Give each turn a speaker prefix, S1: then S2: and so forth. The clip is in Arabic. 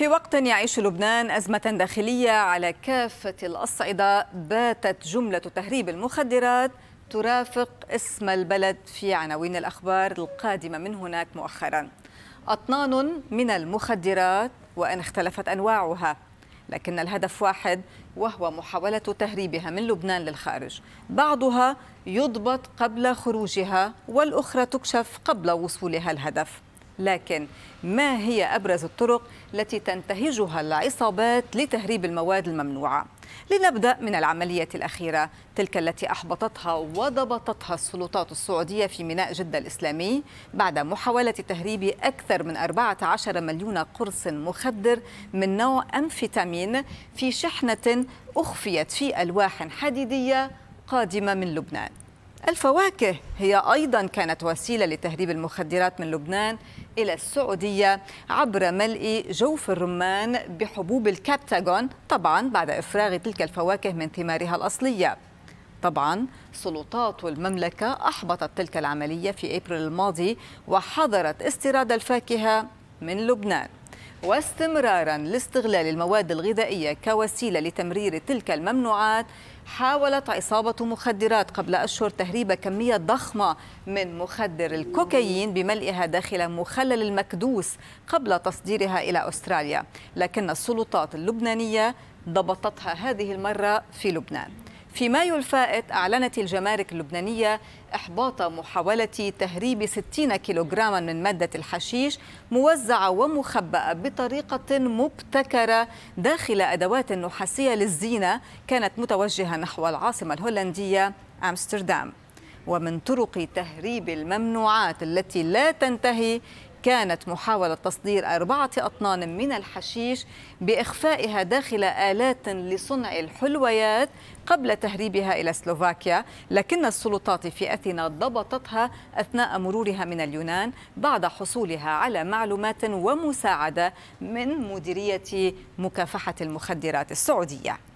S1: في وقت يعيش لبنان أزمة داخلية على كافة الأصعدة باتت جملة تهريب المخدرات ترافق اسم البلد في عناوين الأخبار القادمة من هناك مؤخرا أطنان من المخدرات وإن اختلفت أنواعها لكن الهدف واحد وهو محاولة تهريبها من لبنان للخارج بعضها يضبط قبل خروجها والأخرى تكشف قبل وصولها الهدف لكن ما هي أبرز الطرق التي تنتهجها العصابات لتهريب المواد الممنوعة؟ لنبدأ من العملية الأخيرة تلك التي أحبطتها وضبطتها السلطات السعودية في ميناء جدة الإسلامي بعد محاولة تهريب أكثر من 14 مليون قرص مخدر من نوع أمفيتامين في شحنة أخفيت في ألواح حديدية قادمة من لبنان الفواكه هي أيضا كانت وسيلة لتهريب المخدرات من لبنان إلى السعودية عبر ملء جوف الرمان بحبوب الكابتاغون طبعا بعد إفراغ تلك الفواكه من ثمارها الأصلية طبعا سلطات المملكة أحبطت تلك العملية في أبريل الماضي وحظرت استيراد الفاكهة من لبنان واستمرارا لاستغلال المواد الغذائية كوسيلة لتمرير تلك الممنوعات حاولت عصابة مخدرات قبل أشهر تهريب كمية ضخمة من مخدر الكوكايين بملئها داخل مخلل المكدوس قبل تصديرها إلى أستراليا لكن السلطات اللبنانية ضبطتها هذه المرة في لبنان في مايو الفائت أعلنت الجمارك اللبنانية إحباط محاولة تهريب 60 كيلوغراما من مادة الحشيش موزعة ومخبأة بطريقة مبتكرة داخل أدوات نحاسية للزينة كانت متوجهة نحو العاصمة الهولندية أمستردام ومن طرق تهريب الممنوعات التي لا تنتهي كانت محاولة تصدير أربعة أطنان من الحشيش بإخفائها داخل آلات لصنع الحلويات قبل تهريبها إلى سلوفاكيا لكن السلطات في أثينا ضبطتها أثناء مرورها من اليونان بعد حصولها على معلومات ومساعدة من مديرية مكافحة المخدرات السعودية